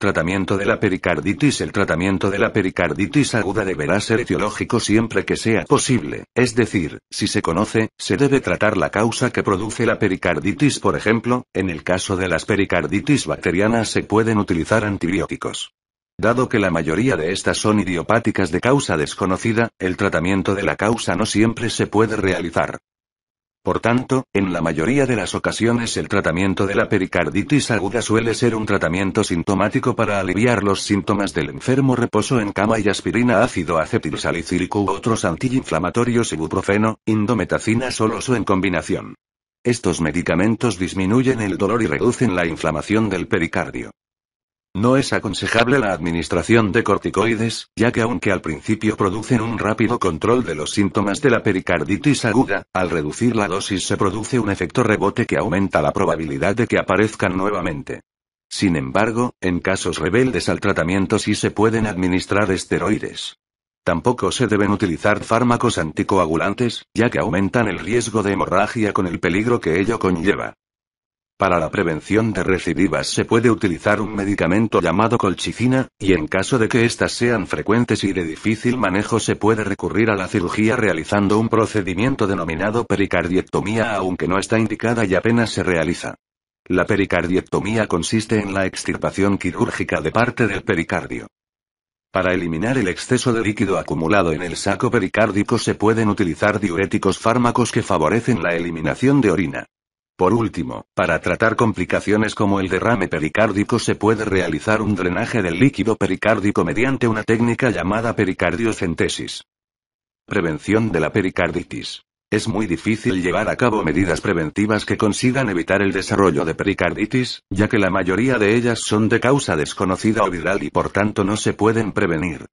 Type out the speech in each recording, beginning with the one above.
Tratamiento de la pericarditis El tratamiento de la pericarditis aguda deberá ser etiológico siempre que sea posible, es decir, si se conoce, se debe tratar la causa que produce la pericarditis por ejemplo, en el caso de las pericarditis bacterianas se pueden utilizar antibióticos. Dado que la mayoría de estas son idiopáticas de causa desconocida, el tratamiento de la causa no siempre se puede realizar. Por tanto, en la mayoría de las ocasiones el tratamiento de la pericarditis aguda suele ser un tratamiento sintomático para aliviar los síntomas del enfermo reposo en cama y aspirina ácido acetilsalicílico u otros antiinflamatorios ibuprofeno, indometacina solos o en combinación. Estos medicamentos disminuyen el dolor y reducen la inflamación del pericardio. No es aconsejable la administración de corticoides, ya que aunque al principio producen un rápido control de los síntomas de la pericarditis aguda, al reducir la dosis se produce un efecto rebote que aumenta la probabilidad de que aparezcan nuevamente. Sin embargo, en casos rebeldes al tratamiento sí se pueden administrar esteroides. Tampoco se deben utilizar fármacos anticoagulantes, ya que aumentan el riesgo de hemorragia con el peligro que ello conlleva. Para la prevención de recidivas se puede utilizar un medicamento llamado colchicina, y en caso de que éstas sean frecuentes y de difícil manejo se puede recurrir a la cirugía realizando un procedimiento denominado pericardiectomía aunque no está indicada y apenas se realiza. La pericardiectomía consiste en la extirpación quirúrgica de parte del pericardio. Para eliminar el exceso de líquido acumulado en el saco pericárdico se pueden utilizar diuréticos fármacos que favorecen la eliminación de orina. Por último, para tratar complicaciones como el derrame pericárdico se puede realizar un drenaje del líquido pericárdico mediante una técnica llamada pericardiocentesis. Prevención de la pericarditis. Es muy difícil llevar a cabo medidas preventivas que consigan evitar el desarrollo de pericarditis, ya que la mayoría de ellas son de causa desconocida o viral y por tanto no se pueden prevenir.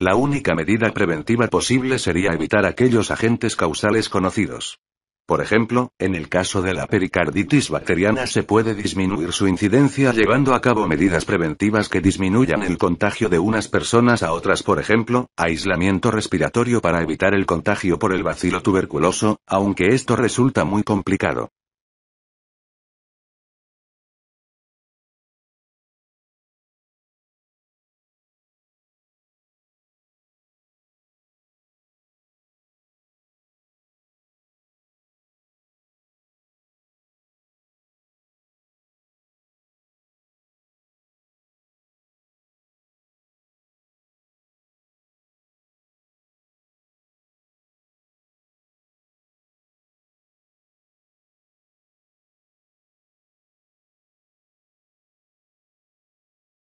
La única medida preventiva posible sería evitar aquellos agentes causales conocidos. Por ejemplo, en el caso de la pericarditis bacteriana se puede disminuir su incidencia llevando a cabo medidas preventivas que disminuyan el contagio de unas personas a otras, por ejemplo, aislamiento respiratorio para evitar el contagio por el bacilo tuberculoso, aunque esto resulta muy complicado.